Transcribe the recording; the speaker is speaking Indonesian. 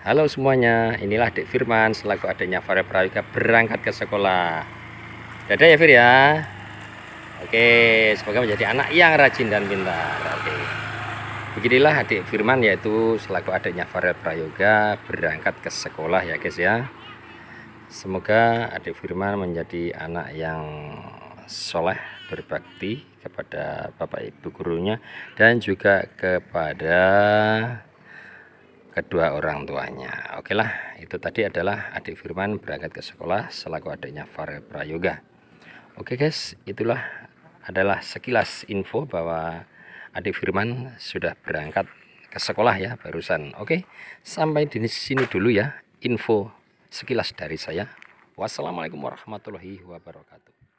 Halo semuanya, inilah Dek Firman selaku adiknya Farel Prawika berangkat ke sekolah. Dadah ya Fir ya. Oke, semoga menjadi anak yang rajin dan pintar. Oke. Beginilah adik Firman yaitu selaku adiknya Farel Prayoga berangkat ke sekolah ya guys ya. Semoga adik Firman menjadi anak yang soleh berbakti kepada bapak ibu gurunya dan juga kepada kedua orang tuanya. Oke lah, itu tadi adalah adik Firman berangkat ke sekolah selaku adiknya Farel Prayoga. Oke guys, itulah adalah sekilas info bahwa adik Firman sudah berangkat ke sekolah ya barusan. Oke, sampai di sini dulu ya info sekilas dari saya. Wassalamualaikum warahmatullahi wabarakatuh.